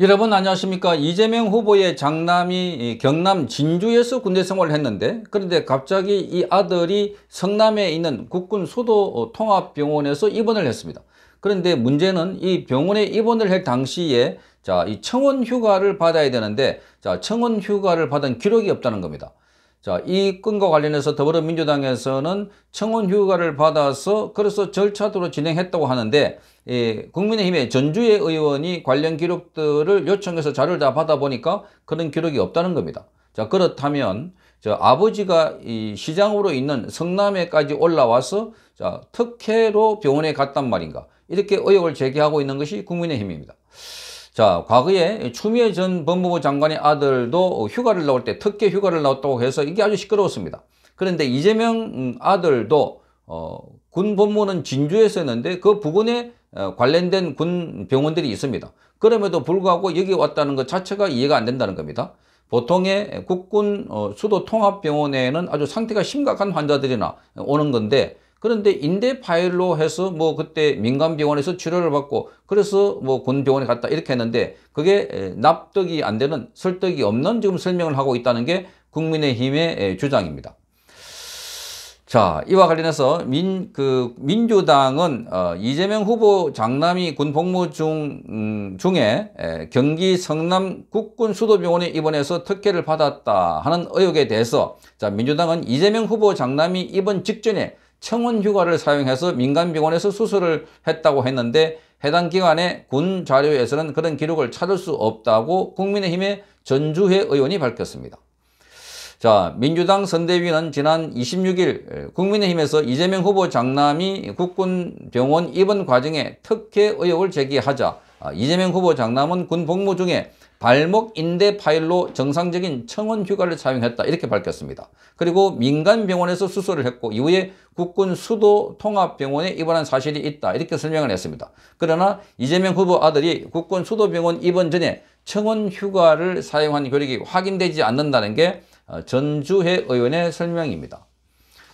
여러분 안녕하십니까 이재명 후보의 장남이 경남 진주에서 군대 생활을 했는데 그런데 갑자기 이 아들이 성남에 있는 국군 수도 통합병원에서 입원을 했습니다 그런데 문제는 이 병원에 입원을 할 당시에 자이 청원 휴가를 받아야 되는데 자 청원 휴가를 받은 기록이 없다는 겁니다 자, 이 건과 관련해서 더불어민주당에서는 청원 휴가를 받아서 그래서 절차대로 진행했다고 하는데 예, 국민의힘의 전주의 의원이 관련 기록들을 요청해서 자료를 다 받아 보니까 그런 기록이 없다는 겁니다. 자 그렇다면 저 아버지가 이 시장으로 있는 성남에까지 올라와서 자 특혜로 병원에 갔단 말인가 이렇게 의혹을 제기하고 있는 것이 국민의힘입니다. 자 과거에 추미애 전 법무부 장관의 아들도 휴가를 나올 때 특혜 휴가를 나왔다고 해서 이게 아주 시끄러웠습니다. 그런데 이재명 아들도 어, 군 법무는 진주에서 했는데 그 부근에 어, 관련된 군 병원들이 있습니다. 그럼에도 불구하고 여기 왔다는 것 자체가 이해가 안 된다는 겁니다. 보통의 국군 어, 수도 통합병원에는 아주 상태가 심각한 환자들이나 오는 건데 그런데 인대 파일로 해서 뭐 그때 민간 병원에서 치료를 받고 그래서 뭐 군 병원에 갔다 이렇게 했는데 그게 납득이 안 되는 설득이 없는 지금 설명을 하고 있다는 게 국민의힘의 주장입니다. 자, 이와 관련해서 민, 그, 민주당은, 어, 이재명 후보 장남이 군 복무 중, 음, 중에 에, 경기 성남 국군 수도병원에 입원해서 특혜를 받았다 하는 의혹에 대해서 자, 민주당은 이재명 후보 장남이 입원 직전에 청원 휴가를 사용해서 민간병원에서 수술을 했다고 했는데 해당 기관의 군 자료에서는 그런 기록을 찾을 수 없다고 국민의힘의 전주회 의원이 밝혔습니다. 자, 민주당 선대위는 지난 26일 국민의힘에서 이재명 후보 장남이 국군 병원 입원 과정에 특혜 의혹을 제기하자 아, 이재명 후보 장남은 군 복무 중에 발목 인대 파일로 정상적인 청원 휴가를 사용했다 이렇게 밝혔습니다. 그리고 민간 병원에서 수술을 했고 이후에 국군 수도 통합병원에 입원한 사실이 있다 이렇게 설명을 했습니다. 그러나 이재명 후보 아들이 국군 수도병원 입원 전에 청원 휴가를 사용한 교력이 확인되지 않는다는 게 어, 전주회 의원의 설명입니다.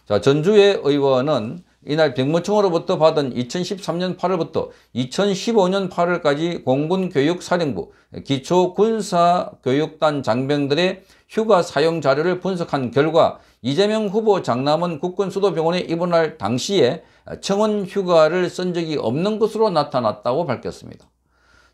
자, 전주회 의원은 이날 병무청으로부터 받은 2013년 8월부터 2015년 8월까지 공군교육사령부 기초군사교육단 장병들의 휴가 사용 자료를 분석한 결과 이재명 후보 장남은 국군수도병원에 입원할 당시에 청원 휴가를 쓴 적이 없는 것으로 나타났다고 밝혔습니다.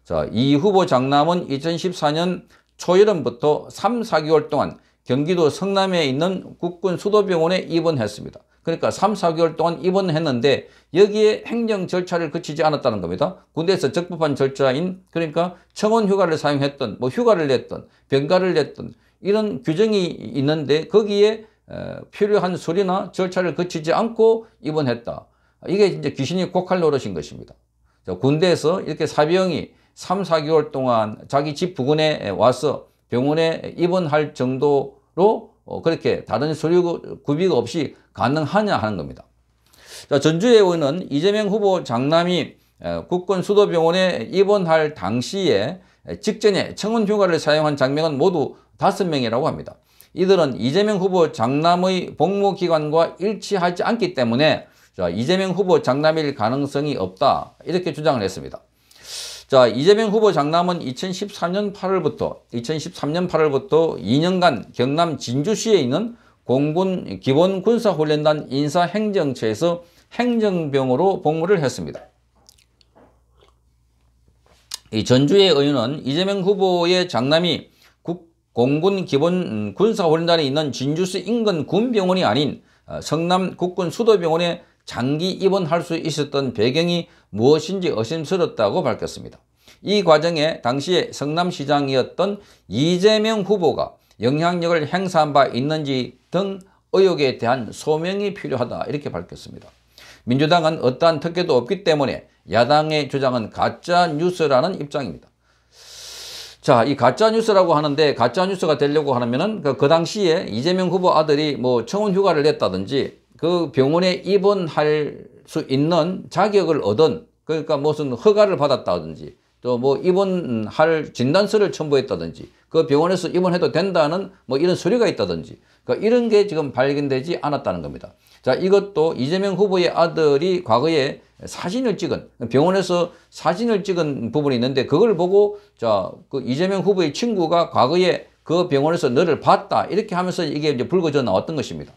자, 이 후보 장남은 2014년 초여름부터 3, 4개월 동안 경기도 성남에 있는 국군 수도병원에 입원했습니다. 그러니까 3, 4개월 동안 입원했는데 여기에 행정 절차를 거치지 않았다는 겁니다. 군대에서 적법한 절차인 그러니까 청원휴가를 사용했던 뭐 휴가를 냈던 병가를 냈던 이런 규정이 있는데 거기에 어, 필요한 수리나 절차를 거치지 않고 입원했다. 이게 이제 귀신이 곡할 노릇인 것입니다. 군대에서 이렇게 사병이 3, 4개월 동안 자기 집 부근에 와서 병원에 입원할 정도 로 어, 그렇게 다른 서류 구비가 없이 가능하냐 하는 겁니다. 자, 전주에 의원 이재명 후보 장남이 국권 수도병원에 입원할 당시에 직전에 청원 휴가를 사용한 장병은 모두 5명이라고 합니다. 이들은 이재명 후보 장남의 복무기관과 일치하지 않기 때문에 이재명 후보 장남일 가능성이 없다 이렇게 주장을 했습니다. 자, 이재명 후보 장남은 2013년 8월부터 2013년 8월부터 2년간 경남 진주시에 있는 공군 기본군사훈련단 인사행정처에서 행정병으로 복무를 했습니다. 이 전주의 의원은 이재명 후보의 장남이 국, 공군 기본 군사훈련단에 있는 진주시 인근 군병원이 아닌 어, 성남 국군 수도병원에 장기 입원할 수 있었던 배경이 무엇인지 의심스럽다고 밝혔습니다. 이 과정에 당시에 성남시장이었던 이재명 후보가 영향력을 행사한 바 있는지 등 의혹에 대한 소명이 필요하다 이렇게 밝혔습니다. 민주당은 어떠한 특혜도 없기 때문에 야당의 주장은 가짜 뉴스라는 입장입니다. 자, 이 가짜 뉴스라고 하는데 가짜 뉴스가 되려고 하면은 그, 그 당시에 이재명 후보 아들이 뭐 청원 휴가를 냈다든지 그 병원에 입원할 수 있는 자격을 얻은 그러니까 무슨 허가를 받았다든지 또 뭐 입원할 진단서를 첨부했다든지 그 병원에서 입원해도 된다는 뭐 이런 서류가 있다든지 그러니까 이런 게 지금 발견되지 않았다는 겁니다. 자 이것도 이재명 후보의 아들이 과거에 사진을 찍은 병원에서 사진을 찍은 부분이 있는데 그걸 보고 자그 이재명 후보의 친구가 과거에 그 병원에서 너를 봤다 이렇게 하면서 이게 이제 불거져 나왔던 것입니다.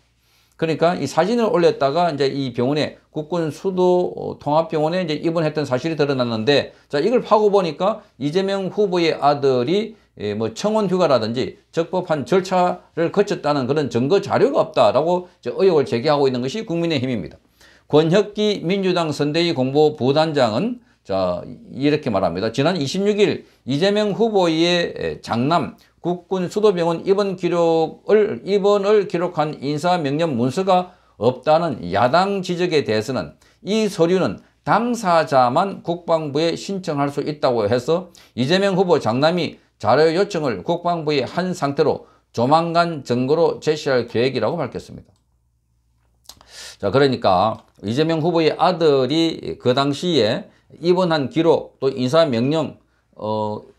그러니까 이 사진을 올렸다가 이제 이 병원에 국군 수도 어, 통합병원에 이제 입원했던 사실이 드러났는데 자 이걸 파고 보니까 이재명 후보의 아들이 예, 뭐 청원 휴가라든지 적법한 절차를 거쳤다는 그런 증거 자료가 없다라고 의혹을 제기하고 있는 것이 국민의힘입니다. 권혁기 민주당 선대위 공보 부단장은 자 이렇게 말합니다. 지난 26일 이재명 후보의 장남 국군 수도병원 입원 기록을 입원을 기록한 인사 명령 문서가 없다는 야당 지적에 대해서는 이 서류는 당사자만 국방부에 신청할 수 있다고 해서 이재명 후보 장남이 자료 요청을 국방부에 한 상태로 조만간 증거로 제시할 계획이라고 밝혔습니다. 자, 그러니까 이재명 후보의 아들이 그 당시에 입원한 기록 또 인사명령가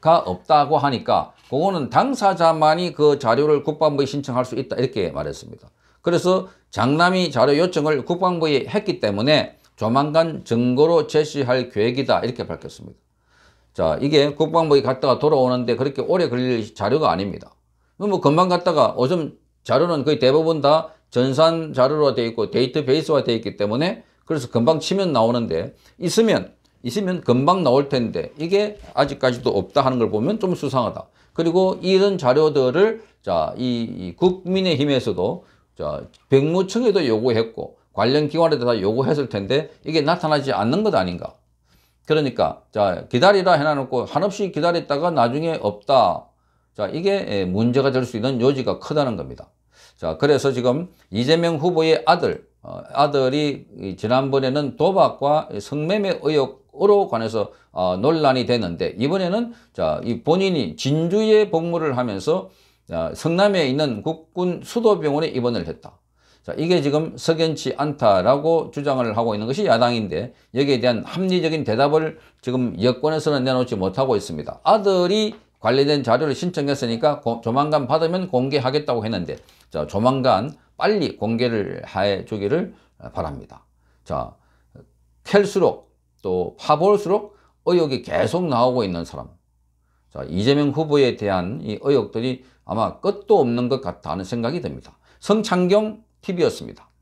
없다고 하니까 그거는 당사자만이 그 자료를 국방부에 신청할 수 있다 이렇게 말했습니다. 그래서 장남이 자료 요청을 국방부에 했기 때문에 조만간 증거로 제시할 계획이다 이렇게 밝혔습니다. 자 이게 국방부에 갔다가 돌아오는데 그렇게 오래 걸릴 자료가 아닙니다. 뭐 금방 갔다가 오전 자료는 거의 대부분 다 전산 자료로 되어 있고 데이터베이스화 되어 있기 때문에 그래서 금방 치면 나오는데 있으면 있으면 금방 나올 텐데 이게 아직까지도 없다 하는 걸 보면 좀 수상하다. 그리고 이런 자료들을 자, 이, 이 국민의힘에서도 자, 백무청에도 요구했고 관련 기관에도 다 요구했을 텐데 이게 나타나지 않는 것 아닌가. 그러니까 자, 기다리라 해놔놓고 한없이 기다렸다가 나중에 없다. 자, 이게 예, 문제가 될 수 있는 요지가 크다는 겁니다. 자, 그래서 지금 이재명 후보의 아들, 어, 아들이 지난번에는 도박과 성매매 의혹으로 관해서 어, 논란이 되는데 이번에는 자, 이 본인이 진주에 복무를 하면서 자, 어, 성남에 있는 국군 수도병원에 입원을 했다. 자, 이게 지금 석연치 않다라고 주장을 하고 있는 것이 야당인데 여기에 대한 합리적인 대답을 지금 여권에서는 내놓지 못하고 있습니다. 아들이 관련된 자료를 신청했으니까 고, 조만간 받으면 공개하겠다고 했는데 자, 조만간 빨리 공개를 해 주기를 바랍니다. 자, 캘수록 또 파볼수록 의혹이 계속 나오고 있는 사람. 자, 이재명 후보에 대한 이 의혹들이 아마 끝도 없는 것 같다는 생각이 듭니다. 성창경 TV였습니다.